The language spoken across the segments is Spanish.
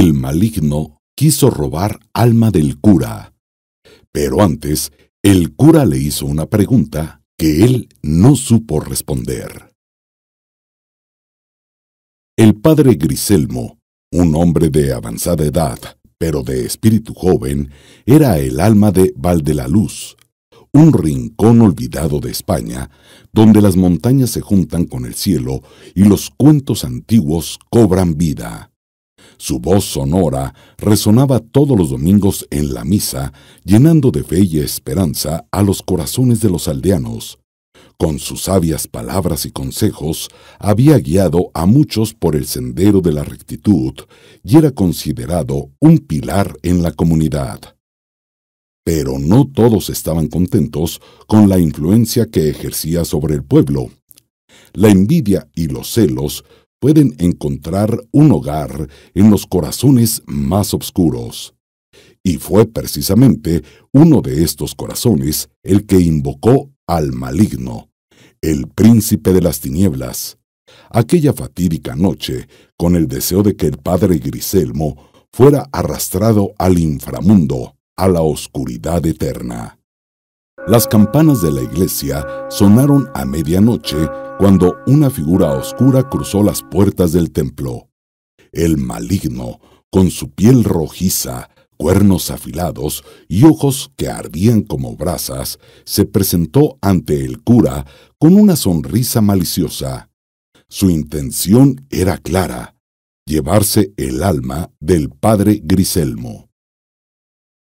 el maligno quiso robar alma del cura. Pero antes, el cura le hizo una pregunta que él no supo responder. El padre Griselmo, un hombre de avanzada edad, pero de espíritu joven, era el alma de la Luz, un rincón olvidado de España, donde las montañas se juntan con el cielo y los cuentos antiguos cobran vida. Su voz sonora resonaba todos los domingos en la misa, llenando de fe y esperanza a los corazones de los aldeanos. Con sus sabias palabras y consejos, había guiado a muchos por el sendero de la rectitud y era considerado un pilar en la comunidad. Pero no todos estaban contentos con la influencia que ejercía sobre el pueblo. La envidia y los celos pueden encontrar un hogar en los corazones más oscuros. Y fue precisamente uno de estos corazones el que invocó al maligno, el príncipe de las tinieblas, aquella fatídica noche, con el deseo de que el padre Griselmo fuera arrastrado al inframundo, a la oscuridad eterna. Las campanas de la iglesia sonaron a medianoche cuando una figura oscura cruzó las puertas del templo. El maligno, con su piel rojiza, cuernos afilados y ojos que ardían como brasas, se presentó ante el cura con una sonrisa maliciosa. Su intención era clara, llevarse el alma del padre Griselmo.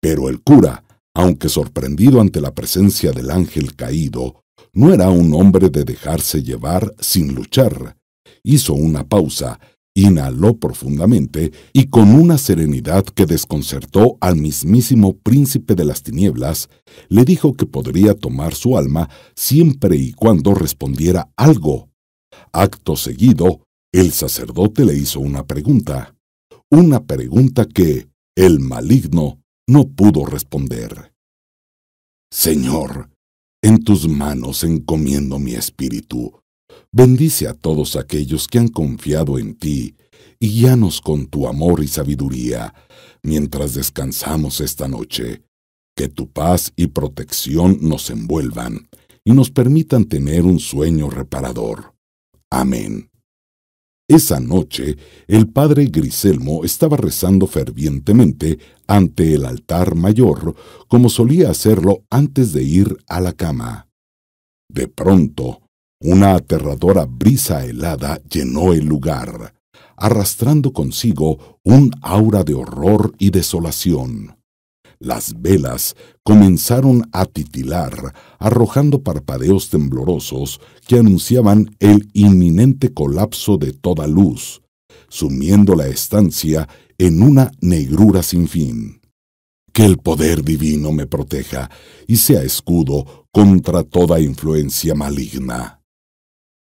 Pero el cura, aunque sorprendido ante la presencia del ángel caído, no era un hombre de dejarse llevar sin luchar. Hizo una pausa, inhaló profundamente y con una serenidad que desconcertó al mismísimo príncipe de las tinieblas, le dijo que podría tomar su alma siempre y cuando respondiera algo. Acto seguido, el sacerdote le hizo una pregunta, una pregunta que el maligno no pudo responder. Señor, en tus manos encomiendo mi espíritu. Bendice a todos aquellos que han confiado en ti y llanos con tu amor y sabiduría mientras descansamos esta noche. Que tu paz y protección nos envuelvan y nos permitan tener un sueño reparador. Amén. Esa noche, el padre Griselmo estaba rezando fervientemente ante el altar mayor, como solía hacerlo antes de ir a la cama. De pronto, una aterradora brisa helada llenó el lugar, arrastrando consigo un aura de horror y desolación. Las velas comenzaron a titilar, arrojando parpadeos temblorosos que anunciaban el inminente colapso de toda luz, sumiendo la estancia en una negrura sin fin. Que el poder divino me proteja y sea escudo contra toda influencia maligna.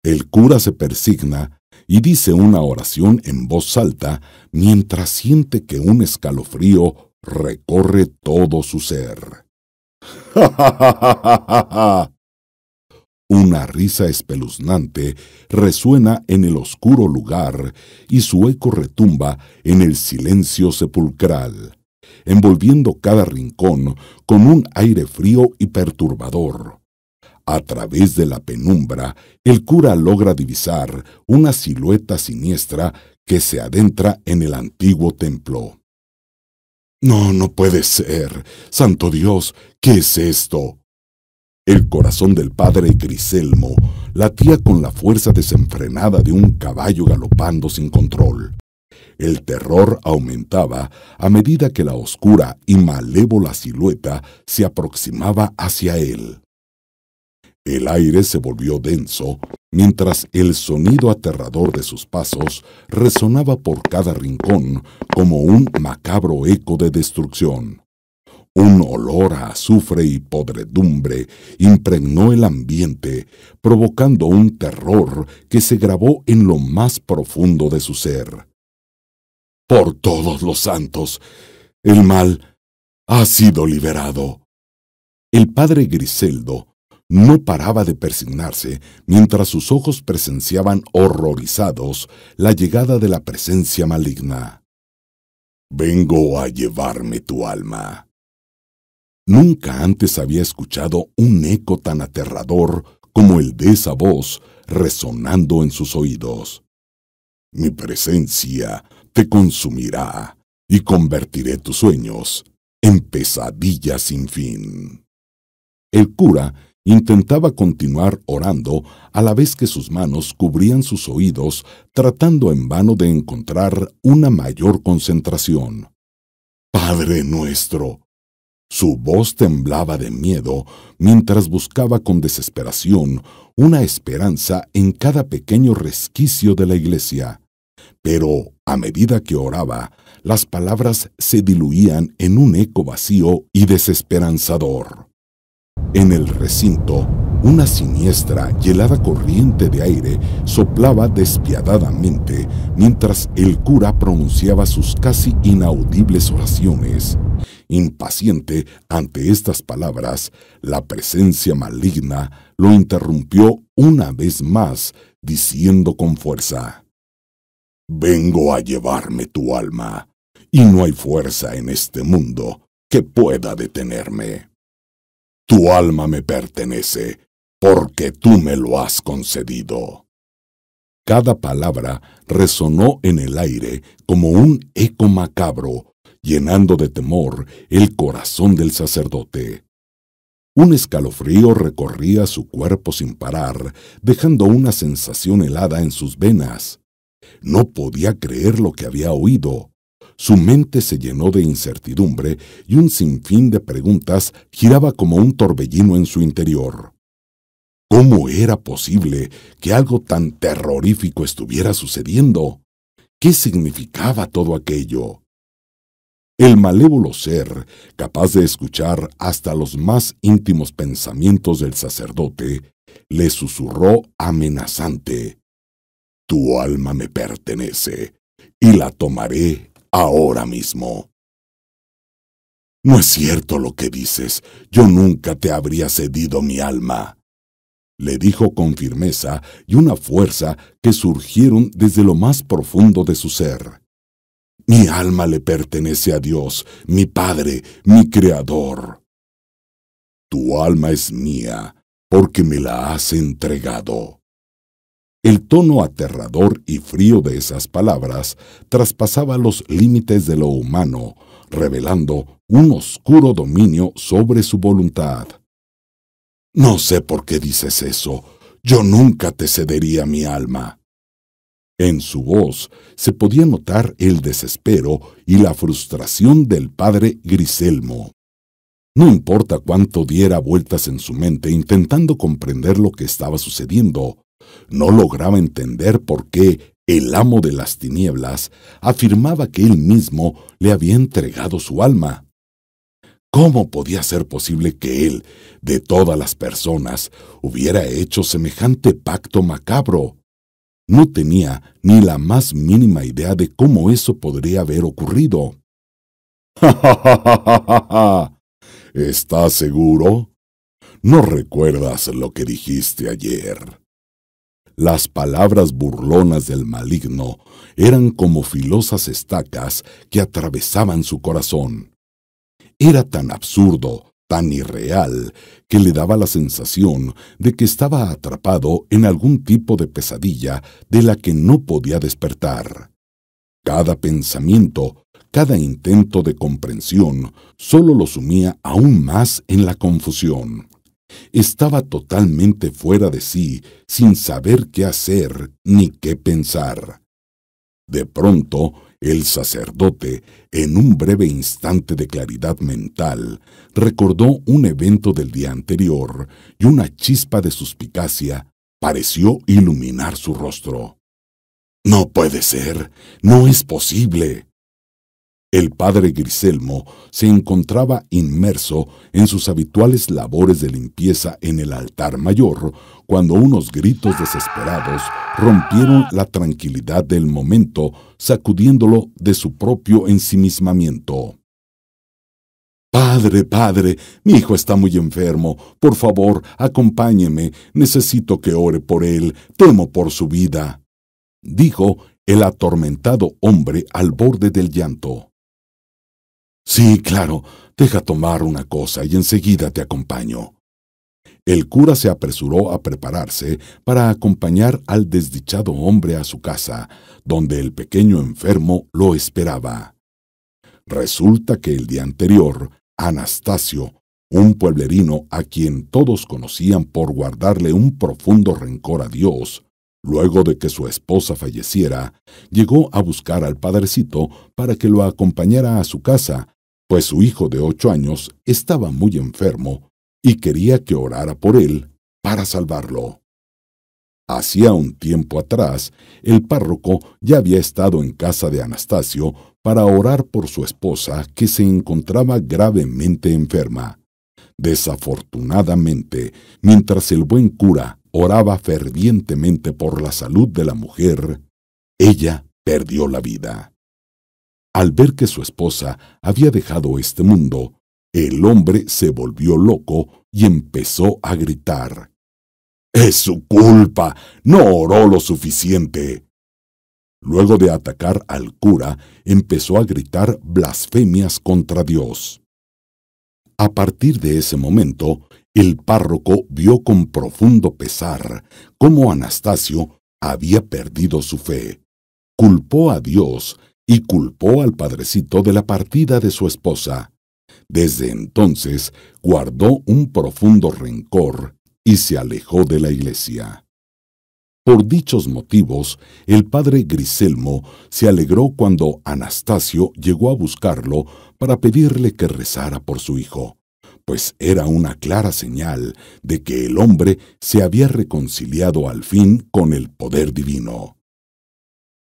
El cura se persigna y dice una oración en voz alta mientras siente que un escalofrío recorre todo su ser. Una risa espeluznante resuena en el oscuro lugar y su eco retumba en el silencio sepulcral, envolviendo cada rincón con un aire frío y perturbador. A través de la penumbra, el cura logra divisar una silueta siniestra que se adentra en el antiguo templo. No, no puede ser. Santo Dios, ¿qué es esto? El corazón del padre Griselmo latía con la fuerza desenfrenada de un caballo galopando sin control. El terror aumentaba a medida que la oscura y malévola silueta se aproximaba hacia él. El aire se volvió denso mientras el sonido aterrador de sus pasos resonaba por cada rincón como un macabro eco de destrucción. Un olor a azufre y podredumbre impregnó el ambiente, provocando un terror que se grabó en lo más profundo de su ser. Por todos los santos, el mal ha sido liberado. El padre Griseldo no paraba de persignarse mientras sus ojos presenciaban horrorizados la llegada de la presencia maligna. Vengo a llevarme tu alma. Nunca antes había escuchado un eco tan aterrador como el de esa voz resonando en sus oídos. Mi presencia te consumirá y convertiré tus sueños en pesadillas sin fin. El cura Intentaba continuar orando a la vez que sus manos cubrían sus oídos, tratando en vano de encontrar una mayor concentración. Padre nuestro. Su voz temblaba de miedo mientras buscaba con desesperación una esperanza en cada pequeño resquicio de la iglesia. Pero a medida que oraba, las palabras se diluían en un eco vacío y desesperanzador. En el recinto, una siniestra y helada corriente de aire soplaba despiadadamente mientras el cura pronunciaba sus casi inaudibles oraciones. Impaciente ante estas palabras, la presencia maligna lo interrumpió una vez más, diciendo con fuerza, Vengo a llevarme tu alma, y no hay fuerza en este mundo que pueda detenerme. Tu alma me pertenece, porque tú me lo has concedido. Cada palabra resonó en el aire como un eco macabro, llenando de temor el corazón del sacerdote. Un escalofrío recorría su cuerpo sin parar, dejando una sensación helada en sus venas. No podía creer lo que había oído. Su mente se llenó de incertidumbre y un sinfín de preguntas giraba como un torbellino en su interior. ¿Cómo era posible que algo tan terrorífico estuviera sucediendo? ¿Qué significaba todo aquello? El malévolo ser, capaz de escuchar hasta los más íntimos pensamientos del sacerdote, le susurró amenazante. Tu alma me pertenece, y la tomaré ahora mismo. No es cierto lo que dices, yo nunca te habría cedido mi alma, le dijo con firmeza y una fuerza que surgieron desde lo más profundo de su ser. Mi alma le pertenece a Dios, mi Padre, mi Creador. Tu alma es mía, porque me la has entregado. El tono aterrador y frío de esas palabras traspasaba los límites de lo humano, revelando un oscuro dominio sobre su voluntad. No sé por qué dices eso. Yo nunca te cedería mi alma. En su voz se podía notar el desespero y la frustración del padre Griselmo. No importa cuánto diera vueltas en su mente intentando comprender lo que estaba sucediendo, no lograba entender por qué el amo de las tinieblas afirmaba que él mismo le había entregado su alma. ¿Cómo podía ser posible que él, de todas las personas, hubiera hecho semejante pacto macabro? No tenía ni la más mínima idea de cómo eso podría haber ocurrido. ¿Estás seguro? ¿No recuerdas lo que dijiste ayer? Las palabras burlonas del maligno eran como filosas estacas que atravesaban su corazón. Era tan absurdo, tan irreal, que le daba la sensación de que estaba atrapado en algún tipo de pesadilla de la que no podía despertar. Cada pensamiento, cada intento de comprensión, solo lo sumía aún más en la confusión. Estaba totalmente fuera de sí, sin saber qué hacer ni qué pensar. De pronto, el sacerdote, en un breve instante de claridad mental, recordó un evento del día anterior y una chispa de suspicacia pareció iluminar su rostro. No puede ser, no es posible. El padre Griselmo se encontraba inmerso en sus habituales labores de limpieza en el altar mayor cuando unos gritos desesperados rompieron la tranquilidad del momento, sacudiéndolo de su propio ensimismamiento. Padre, padre, mi hijo está muy enfermo. Por favor, acompáñeme. Necesito que ore por él. Temo por su vida. Dijo el atormentado hombre al borde del llanto. Sí, claro, deja tomar una cosa y enseguida te acompaño. El cura se apresuró a prepararse para acompañar al desdichado hombre a su casa, donde el pequeño enfermo lo esperaba. Resulta que el día anterior, Anastasio, un pueblerino a quien todos conocían por guardarle un profundo rencor a Dios, luego de que su esposa falleciera, llegó a buscar al padrecito para que lo acompañara a su casa pues su hijo de ocho años estaba muy enfermo y quería que orara por él para salvarlo. Hacía un tiempo atrás, el párroco ya había estado en casa de Anastasio para orar por su esposa que se encontraba gravemente enferma. Desafortunadamente, mientras el buen cura oraba fervientemente por la salud de la mujer, ella perdió la vida. Al ver que su esposa había dejado este mundo, el hombre se volvió loco y empezó a gritar. Es su culpa. No oró lo suficiente. Luego de atacar al cura, empezó a gritar blasfemias contra Dios. A partir de ese momento, el párroco vio con profundo pesar cómo Anastasio había perdido su fe. Culpó a Dios y culpó al padrecito de la partida de su esposa. Desde entonces guardó un profundo rencor y se alejó de la iglesia. Por dichos motivos, el padre Griselmo se alegró cuando Anastasio llegó a buscarlo para pedirle que rezara por su hijo, pues era una clara señal de que el hombre se había reconciliado al fin con el poder divino.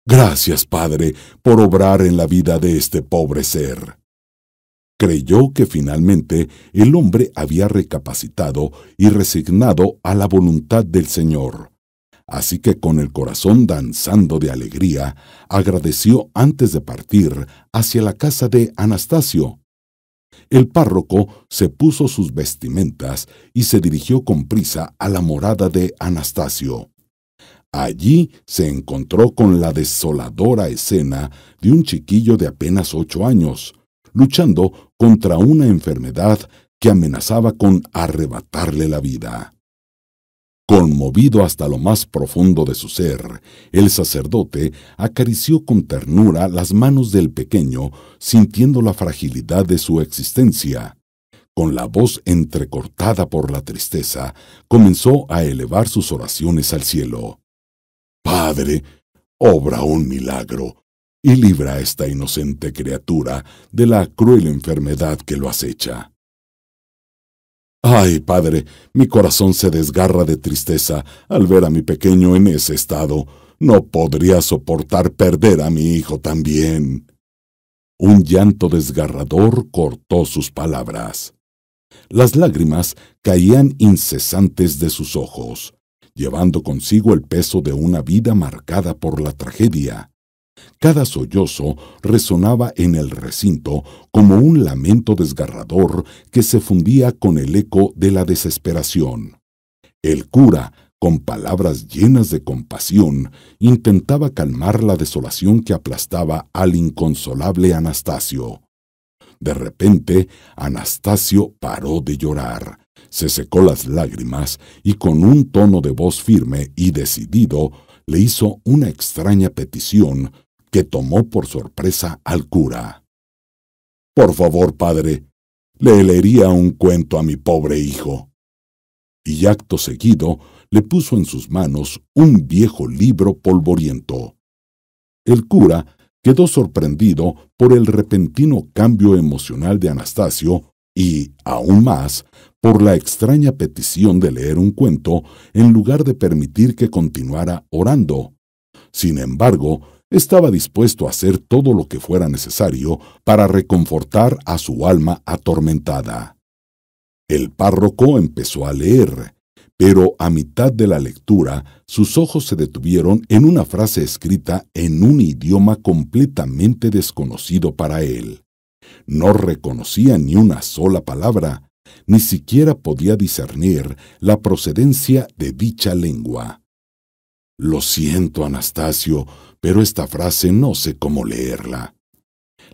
Gracias, Padre, por obrar en la vida de este pobre ser. Creyó que finalmente el hombre había recapacitado y resignado a la voluntad del Señor. Así que con el corazón danzando de alegría, agradeció antes de partir hacia la casa de Anastasio. El párroco se puso sus vestimentas y se dirigió con prisa a la morada de Anastasio. Allí se encontró con la desoladora escena de un chiquillo de apenas ocho años, luchando contra una enfermedad que amenazaba con arrebatarle la vida. Conmovido hasta lo más profundo de su ser, el sacerdote acarició con ternura las manos del pequeño, sintiendo la fragilidad de su existencia. Con la voz entrecortada por la tristeza, comenzó a elevar sus oraciones al cielo. Padre, obra un milagro y libra a esta inocente criatura de la cruel enfermedad que lo acecha. Ay, padre, mi corazón se desgarra de tristeza al ver a mi pequeño en ese estado. No podría soportar perder a mi hijo también. Un llanto desgarrador cortó sus palabras. Las lágrimas caían incesantes de sus ojos llevando consigo el peso de una vida marcada por la tragedia. Cada sollozo resonaba en el recinto como un lamento desgarrador que se fundía con el eco de la desesperación. El cura, con palabras llenas de compasión, intentaba calmar la desolación que aplastaba al inconsolable Anastasio. De repente, Anastasio paró de llorar se secó las lágrimas y con un tono de voz firme y decidido le hizo una extraña petición que tomó por sorpresa al cura. Por favor, padre, le leería un cuento a mi pobre hijo. Y acto seguido le puso en sus manos un viejo libro polvoriento. El cura quedó sorprendido por el repentino cambio emocional de Anastasio y, aún más, por la extraña petición de leer un cuento en lugar de permitir que continuara orando. Sin embargo, estaba dispuesto a hacer todo lo que fuera necesario para reconfortar a su alma atormentada. El párroco empezó a leer, pero a mitad de la lectura sus ojos se detuvieron en una frase escrita en un idioma completamente desconocido para él. No reconocía ni una sola palabra, ni siquiera podía discernir la procedencia de dicha lengua. Lo siento, Anastasio, pero esta frase no sé cómo leerla.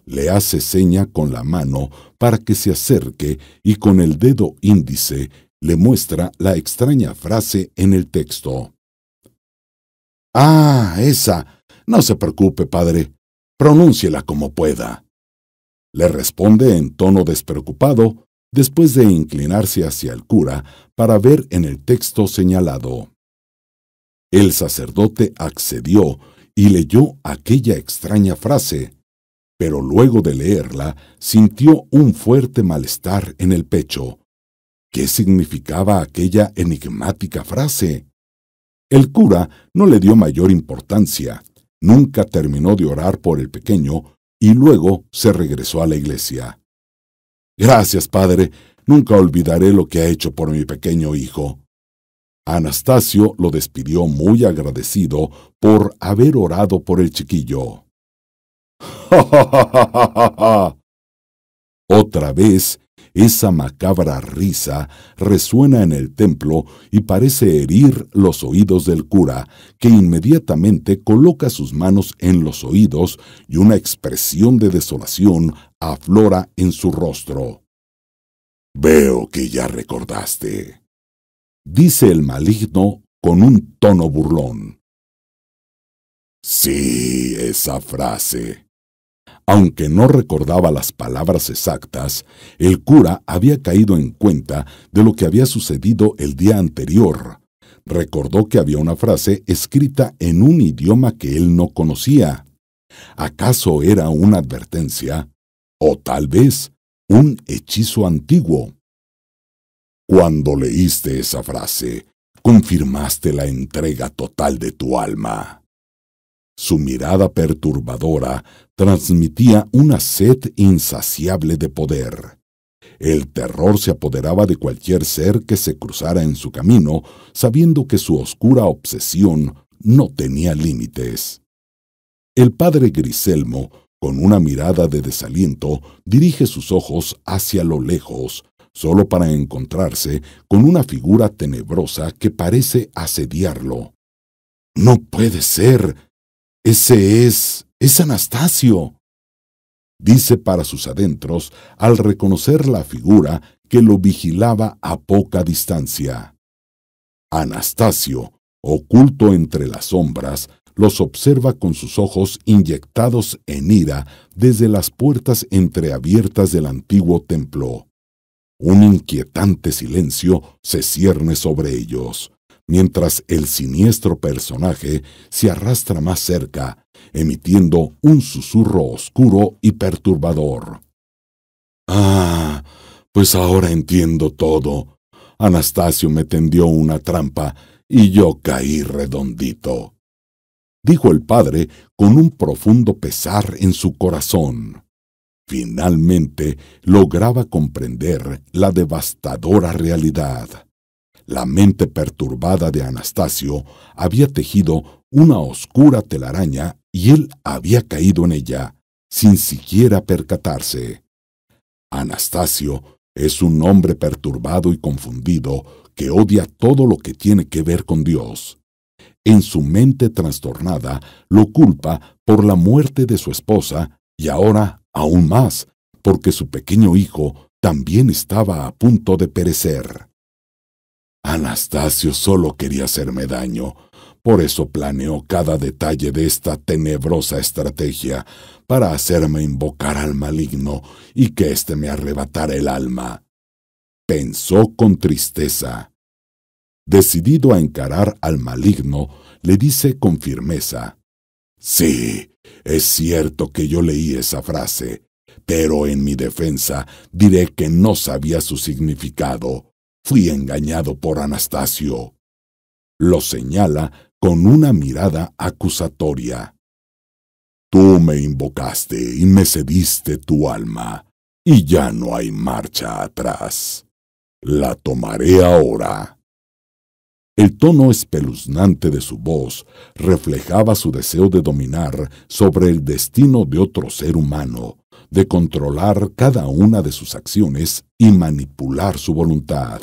Le hace seña con la mano para que se acerque y con el dedo índice le muestra la extraña frase en el texto. Ah, esa. No se preocupe, padre. Pronúnciela como pueda. Le responde en tono despreocupado después de inclinarse hacia el cura para ver en el texto señalado. El sacerdote accedió y leyó aquella extraña frase, pero luego de leerla sintió un fuerte malestar en el pecho. ¿Qué significaba aquella enigmática frase? El cura no le dio mayor importancia, nunca terminó de orar por el pequeño y luego se regresó a la iglesia. Gracias, padre. Nunca olvidaré lo que ha hecho por mi pequeño hijo. Anastasio lo despidió muy agradecido por haber orado por el chiquillo. Otra vez, esa macabra risa resuena en el templo y parece herir los oídos del cura, que inmediatamente coloca sus manos en los oídos y una expresión de desolación aflora en su rostro. Veo que ya recordaste, dice el maligno con un tono burlón. Sí, esa frase. Aunque no recordaba las palabras exactas, el cura había caído en cuenta de lo que había sucedido el día anterior. Recordó que había una frase escrita en un idioma que él no conocía. ¿Acaso era una advertencia? o tal vez un hechizo antiguo. Cuando leíste esa frase, confirmaste la entrega total de tu alma. Su mirada perturbadora transmitía una sed insaciable de poder. El terror se apoderaba de cualquier ser que se cruzara en su camino, sabiendo que su oscura obsesión no tenía límites. El padre Griselmo con una mirada de desaliento, dirige sus ojos hacia lo lejos, solo para encontrarse con una figura tenebrosa que parece asediarlo. No puede ser. Ese es... es Anastasio. Dice para sus adentros al reconocer la figura que lo vigilaba a poca distancia. Anastasio, oculto entre las sombras, los observa con sus ojos inyectados en ira desde las puertas entreabiertas del antiguo templo. Un inquietante silencio se cierne sobre ellos, mientras el siniestro personaje se arrastra más cerca, emitiendo un susurro oscuro y perturbador. Ah, pues ahora entiendo todo. Anastasio me tendió una trampa y yo caí redondito dijo el padre con un profundo pesar en su corazón. Finalmente lograba comprender la devastadora realidad. La mente perturbada de Anastasio había tejido una oscura telaraña y él había caído en ella, sin siquiera percatarse. Anastasio es un hombre perturbado y confundido que odia todo lo que tiene que ver con Dios en su mente trastornada, lo culpa por la muerte de su esposa y ahora aún más, porque su pequeño hijo también estaba a punto de perecer. Anastasio solo quería hacerme daño, por eso planeó cada detalle de esta tenebrosa estrategia para hacerme invocar al maligno y que éste me arrebatara el alma. Pensó con tristeza decidido a encarar al maligno, le dice con firmeza, Sí, es cierto que yo leí esa frase, pero en mi defensa diré que no sabía su significado. Fui engañado por Anastasio. Lo señala con una mirada acusatoria. Tú me invocaste y me cediste tu alma, y ya no hay marcha atrás. La tomaré ahora. El tono espeluznante de su voz reflejaba su deseo de dominar sobre el destino de otro ser humano, de controlar cada una de sus acciones y manipular su voluntad.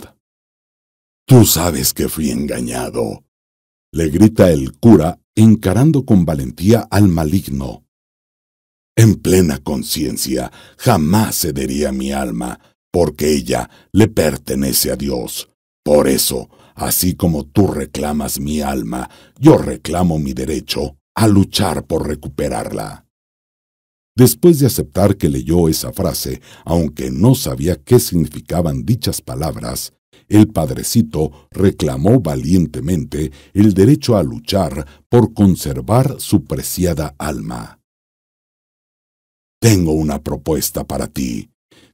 Tú sabes que fui engañado, le grita el cura encarando con valentía al maligno. En plena conciencia jamás cedería mi alma, porque ella le pertenece a Dios. Por eso Así como tú reclamas mi alma, yo reclamo mi derecho a luchar por recuperarla. Después de aceptar que leyó esa frase, aunque no sabía qué significaban dichas palabras, el padrecito reclamó valientemente el derecho a luchar por conservar su preciada alma. Tengo una propuesta para ti.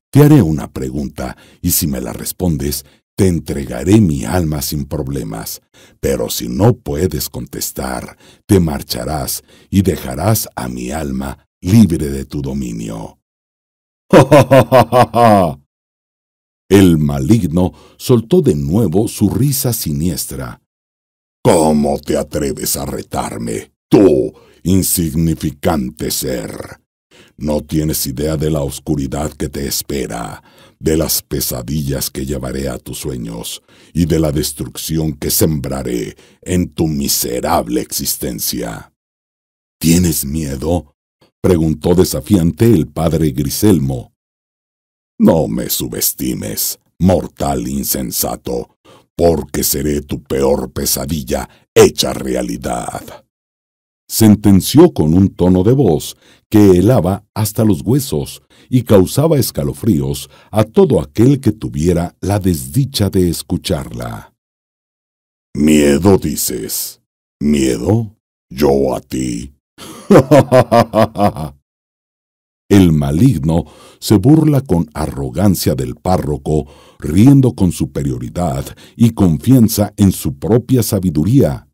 Te haré una pregunta y si me la respondes, te entregaré mi alma sin problemas, pero si no puedes contestar, te marcharás y dejarás a mi alma libre de tu dominio. El maligno soltó de nuevo su risa siniestra. ¿Cómo te atreves a retarme, tú, insignificante ser? No tienes idea de la oscuridad que te espera, de las pesadillas que llevaré a tus sueños y de la destrucción que sembraré en tu miserable existencia. ¿Tienes miedo? preguntó desafiante el padre Griselmo. No me subestimes, mortal insensato, porque seré tu peor pesadilla hecha realidad sentenció con un tono de voz que helaba hasta los huesos y causaba escalofríos a todo aquel que tuviera la desdicha de escucharla. Miedo dices. Miedo. Yo a ti. El maligno se burla con arrogancia del párroco, riendo con superioridad y confianza en su propia sabiduría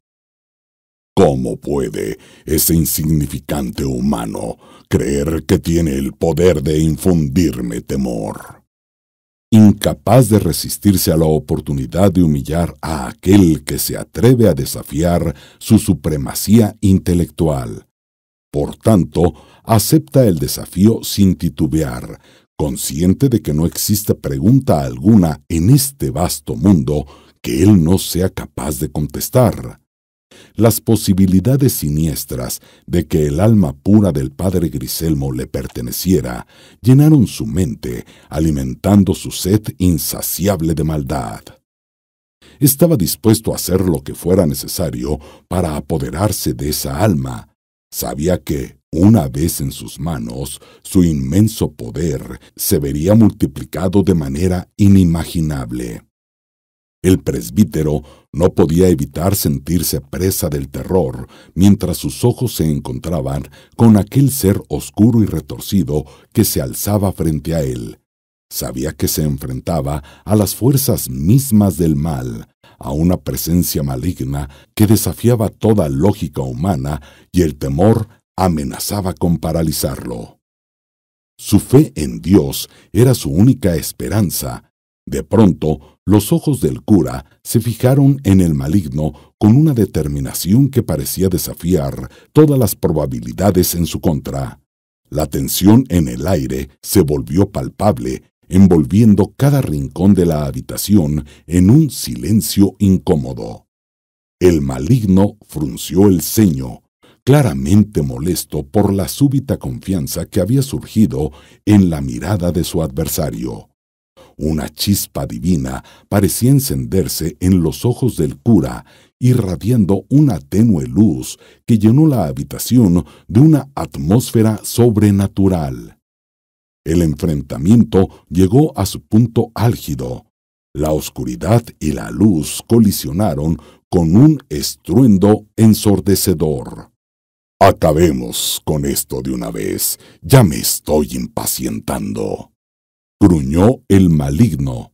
¿Cómo puede ese insignificante humano creer que tiene el poder de infundirme temor? Incapaz de resistirse a la oportunidad de humillar a aquel que se atreve a desafiar su supremacía intelectual. Por tanto, acepta el desafío sin titubear, consciente de que no existe pregunta alguna en este vasto mundo que él no sea capaz de contestar las posibilidades siniestras de que el alma pura del padre Griselmo le perteneciera llenaron su mente, alimentando su sed insaciable de maldad. Estaba dispuesto a hacer lo que fuera necesario para apoderarse de esa alma. Sabía que, una vez en sus manos, su inmenso poder se vería multiplicado de manera inimaginable. El presbítero no podía evitar sentirse presa del terror mientras sus ojos se encontraban con aquel ser oscuro y retorcido que se alzaba frente a él. Sabía que se enfrentaba a las fuerzas mismas del mal, a una presencia maligna que desafiaba toda lógica humana y el temor amenazaba con paralizarlo. Su fe en Dios era su única esperanza de pronto, los ojos del cura se fijaron en el maligno con una determinación que parecía desafiar todas las probabilidades en su contra. La tensión en el aire se volvió palpable, envolviendo cada rincón de la habitación en un silencio incómodo. El maligno frunció el ceño, claramente molesto por la súbita confianza que había surgido en la mirada de su adversario. Una chispa divina parecía encenderse en los ojos del cura, irradiando una tenue luz que llenó la habitación de una atmósfera sobrenatural. El enfrentamiento llegó a su punto álgido. La oscuridad y la luz colisionaron con un estruendo ensordecedor. Acabemos con esto de una vez. Ya me estoy impacientando gruñó el maligno.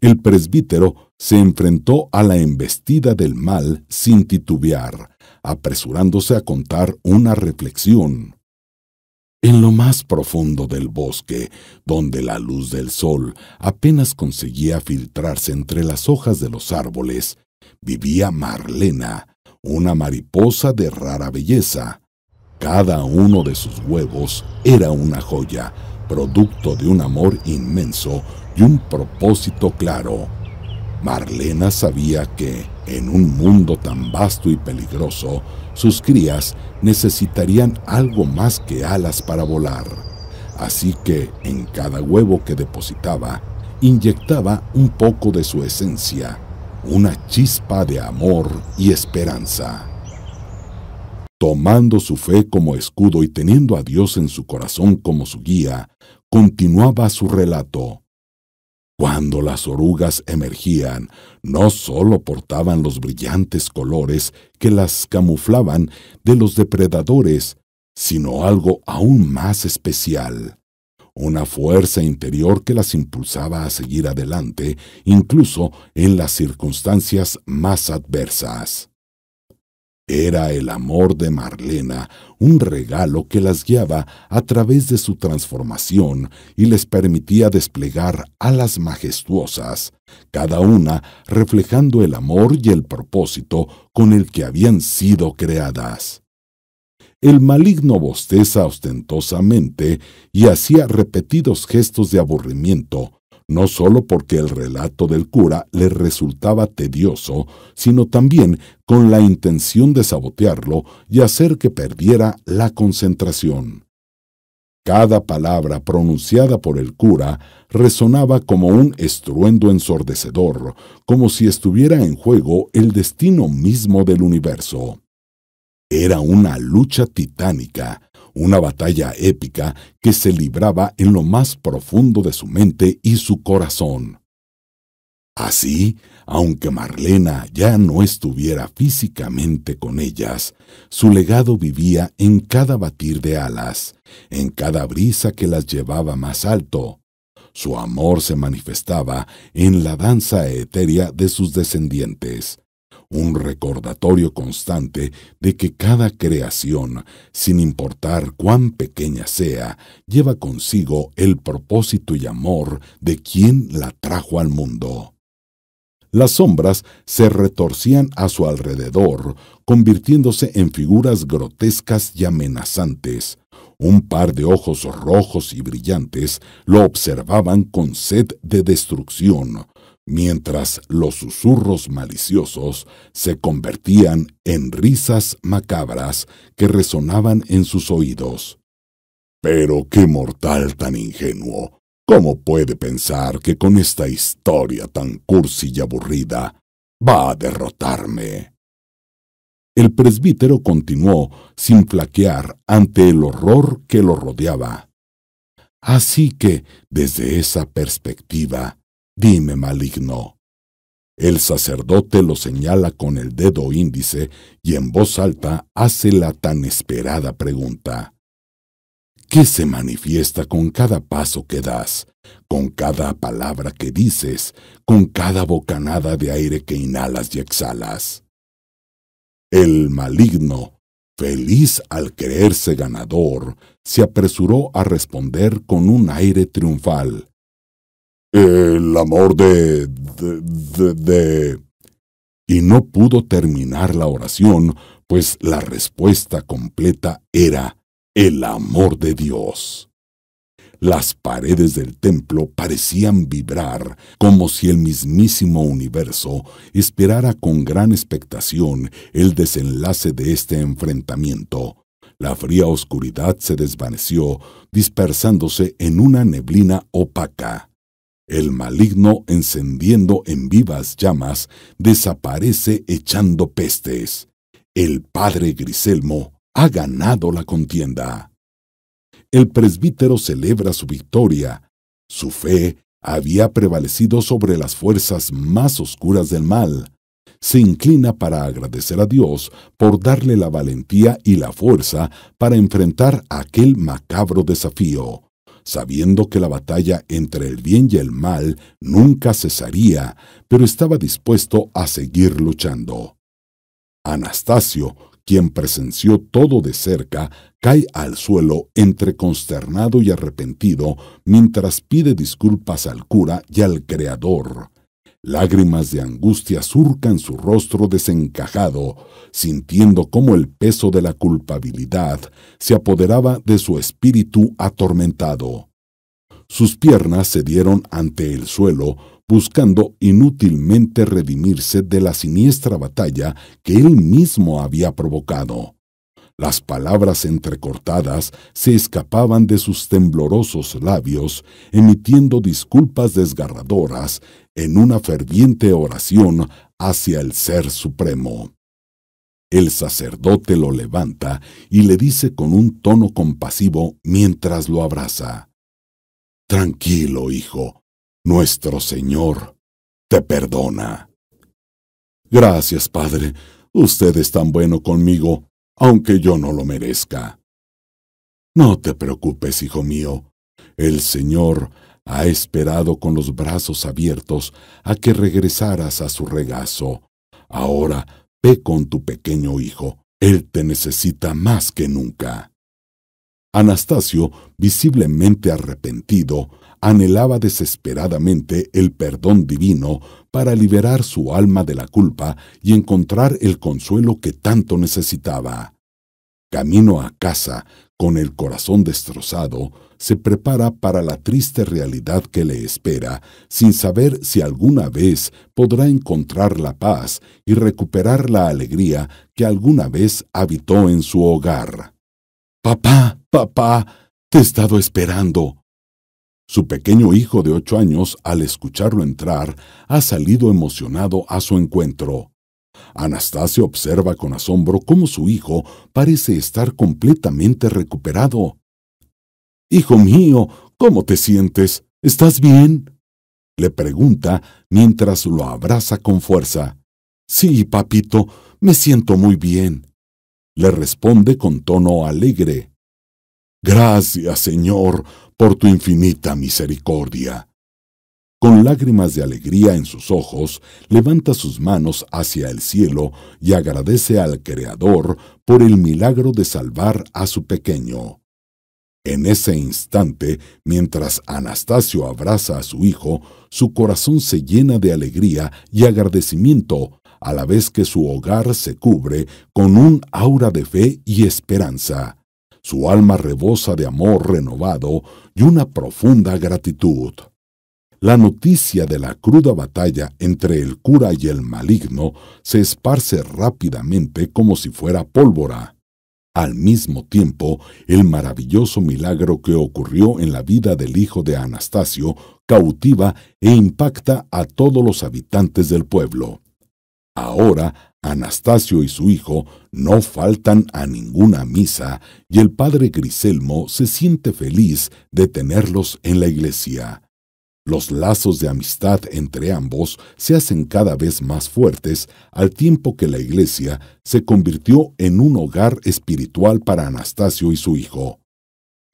El presbítero se enfrentó a la embestida del mal sin titubear, apresurándose a contar una reflexión. En lo más profundo del bosque, donde la luz del sol apenas conseguía filtrarse entre las hojas de los árboles, vivía Marlena, una mariposa de rara belleza. Cada uno de sus huevos era una joya, producto de un amor inmenso y un propósito claro. Marlena sabía que, en un mundo tan vasto y peligroso, sus crías necesitarían algo más que alas para volar. Así que, en cada huevo que depositaba, inyectaba un poco de su esencia, una chispa de amor y esperanza. Tomando su fe como escudo y teniendo a Dios en su corazón como su guía, continuaba su relato. Cuando las orugas emergían, no sólo portaban los brillantes colores que las camuflaban de los depredadores, sino algo aún más especial, una fuerza interior que las impulsaba a seguir adelante, incluso en las circunstancias más adversas. Era el amor de Marlena, un regalo que las guiaba a través de su transformación y les permitía desplegar alas majestuosas, cada una reflejando el amor y el propósito con el que habían sido creadas. El maligno bosteza ostentosamente y hacía repetidos gestos de aburrimiento, no solo porque el relato del cura le resultaba tedioso, sino también con la intención de sabotearlo y hacer que perdiera la concentración. Cada palabra pronunciada por el cura resonaba como un estruendo ensordecedor, como si estuviera en juego el destino mismo del universo. Era una lucha titánica, una batalla épica que se libraba en lo más profundo de su mente y su corazón. Así, aunque Marlena ya no estuviera físicamente con ellas, su legado vivía en cada batir de alas, en cada brisa que las llevaba más alto. Su amor se manifestaba en la danza etérea de sus descendientes, un recordatorio constante de que cada creación, sin importar cuán pequeña sea, lleva consigo el propósito y amor de quien la trajo al mundo. Las sombras se retorcían a su alrededor, convirtiéndose en figuras grotescas y amenazantes. Un par de ojos rojos y brillantes lo observaban con sed de destrucción, mientras los susurros maliciosos se convertían en risas macabras que resonaban en sus oídos. Pero qué mortal tan ingenuo. ¿Cómo puede pensar que con esta historia tan cursi y aburrida va a derrotarme? El presbítero continuó sin flaquear ante el horror que lo rodeaba. Así que, desde esa perspectiva, Dime, maligno. El sacerdote lo señala con el dedo índice y en voz alta hace la tan esperada pregunta. ¿Qué se manifiesta con cada paso que das, con cada palabra que dices, con cada bocanada de aire que inhalas y exhalas? El maligno, feliz al creerse ganador, se apresuró a responder con un aire triunfal el amor de, de, Y no pudo terminar la oración, pues la respuesta completa era el amor de Dios. Las paredes del templo parecían vibrar como si el mismísimo universo esperara con gran expectación el desenlace de este enfrentamiento. La fría oscuridad se desvaneció, dispersándose en una neblina opaca. El maligno, encendiendo en vivas llamas, desaparece echando pestes. El padre Griselmo ha ganado la contienda. El presbítero celebra su victoria. Su fe había prevalecido sobre las fuerzas más oscuras del mal. Se inclina para agradecer a Dios por darle la valentía y la fuerza para enfrentar aquel macabro desafío sabiendo que la batalla entre el bien y el mal nunca cesaría, pero estaba dispuesto a seguir luchando. Anastasio, quien presenció todo de cerca, cae al suelo entre consternado y arrepentido mientras pide disculpas al cura y al Creador. Lágrimas de angustia surcan su rostro desencajado, sintiendo cómo el peso de la culpabilidad se apoderaba de su espíritu atormentado. Sus piernas se dieron ante el suelo, buscando inútilmente redimirse de la siniestra batalla que él mismo había provocado. Las palabras entrecortadas se escapaban de sus temblorosos labios, emitiendo disculpas desgarradoras en una ferviente oración hacia el Ser Supremo. El sacerdote lo levanta y le dice con un tono compasivo mientras lo abraza. Tranquilo, hijo, nuestro Señor te perdona. Gracias, Padre, usted es tan bueno conmigo, aunque yo no lo merezca. No te preocupes, hijo mío, el Señor ha esperado con los brazos abiertos a que regresaras a su regazo. Ahora ve con tu pequeño hijo, él te necesita más que nunca. Anastasio, visiblemente arrepentido, anhelaba desesperadamente el perdón divino para liberar su alma de la culpa y encontrar el consuelo que tanto necesitaba. Camino a casa, con el corazón destrozado, se prepara para la triste realidad que le espera, sin saber si alguna vez podrá encontrar la paz y recuperar la alegría que alguna vez habitó en su hogar. Papá, papá, te he estado esperando. Su pequeño hijo de ocho años, al escucharlo entrar, ha salido emocionado a su encuentro. Anastasio observa con asombro cómo su hijo parece estar completamente recuperado. Hijo mío, ¿cómo te sientes? ¿Estás bien? le pregunta mientras lo abraza con fuerza. Sí, papito, me siento muy bien, le responde con tono alegre. Gracias, Señor, por tu infinita misericordia. Con lágrimas de alegría en sus ojos, levanta sus manos hacia el cielo y agradece al Creador por el milagro de salvar a su pequeño. En ese instante, mientras Anastasio abraza a su hijo, su corazón se llena de alegría y agradecimiento, a la vez que su hogar se cubre con un aura de fe y esperanza. Su alma rebosa de amor renovado y una profunda gratitud. La noticia de la cruda batalla entre el cura y el maligno se esparce rápidamente como si fuera pólvora. Al mismo tiempo, el maravilloso milagro que ocurrió en la vida del hijo de Anastasio cautiva e impacta a todos los habitantes del pueblo. Ahora, Anastasio y su hijo no faltan a ninguna misa y el padre Griselmo se siente feliz de tenerlos en la iglesia. Los lazos de amistad entre ambos se hacen cada vez más fuertes al tiempo que la iglesia se convirtió en un hogar espiritual para Anastasio y su hijo.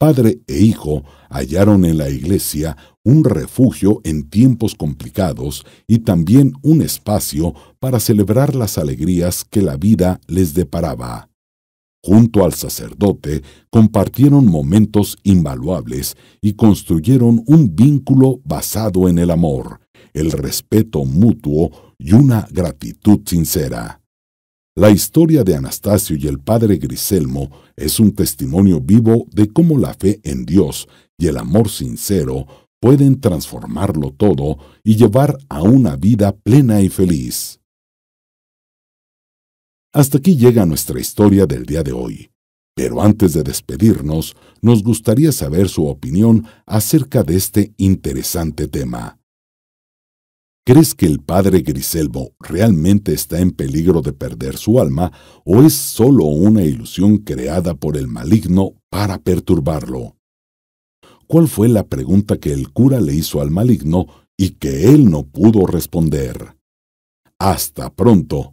Padre e hijo hallaron en la iglesia un refugio en tiempos complicados y también un espacio para celebrar las alegrías que la vida les deparaba junto al sacerdote, compartieron momentos invaluables y construyeron un vínculo basado en el amor, el respeto mutuo y una gratitud sincera. La historia de Anastasio y el padre Griselmo es un testimonio vivo de cómo la fe en Dios y el amor sincero pueden transformarlo todo y llevar a una vida plena y feliz. Hasta aquí llega nuestra historia del día de hoy. Pero antes de despedirnos, nos gustaría saber su opinión acerca de este interesante tema. ¿Crees que el padre Griselmo realmente está en peligro de perder su alma o es solo una ilusión creada por el maligno para perturbarlo? ¿Cuál fue la pregunta que el cura le hizo al maligno y que él no pudo responder? Hasta pronto.